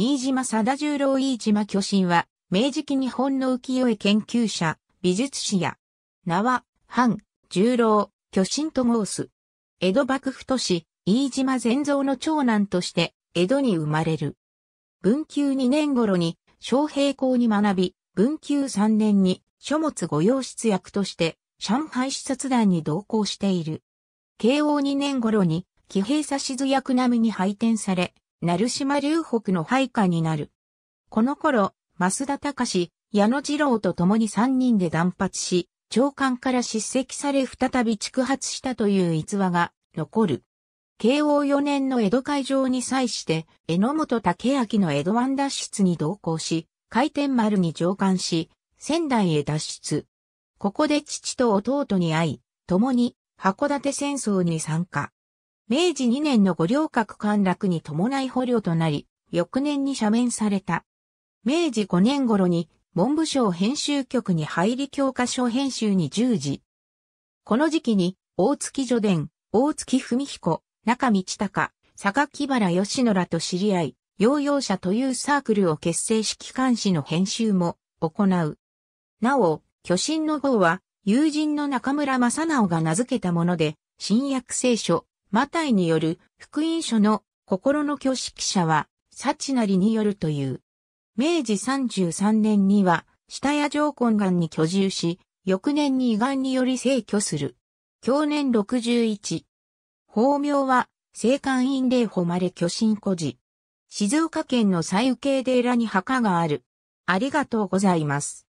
飯島貞十郎飯島巨神は、明治期日本の浮世絵研究者、美術史や、名は、藩、十郎、巨神と申す。江戸幕府都市、飯島善蔵の長男として、江戸に生まれる。文久2年頃に、昌平校に学び、文久3年に、書物御用室役として、上海視察団に同行している。慶応2年頃に、騎兵し図役並みに配点され、鳴島流北の配下になる。この頃、増田隆、矢野二郎と共に三人で断髪し、長官から叱責され再び蓄発したという逸話が残る。慶応4年の江戸会場に際して、榎本武明の江戸湾脱出に同行し、回転丸に上官し、仙台へ脱出。ここで父と弟に会い、共に函館戦争に参加。明治2年の五稜郭陥落に伴い捕虜となり、翌年に赦免された。明治5年頃に文部省編集局に入り教科書編集に従事。この時期に大月助伝、大月文彦、中道隆、坂木原義野らと知り合い、ヨー者というサークルを結成し機関誌の編集も行う。なお、巨神の号は友人の中村正直が名付けたもので、新約聖書、マタイによる福音書の心の挙式者は、サチナリによるという。明治33年には、下谷城根岸に居住し、翌年に胃がにより成居する。去年61。法名は、聖官院霊誉れ巨神孤児。静岡県の最右慶寺に墓がある。ありがとうございます。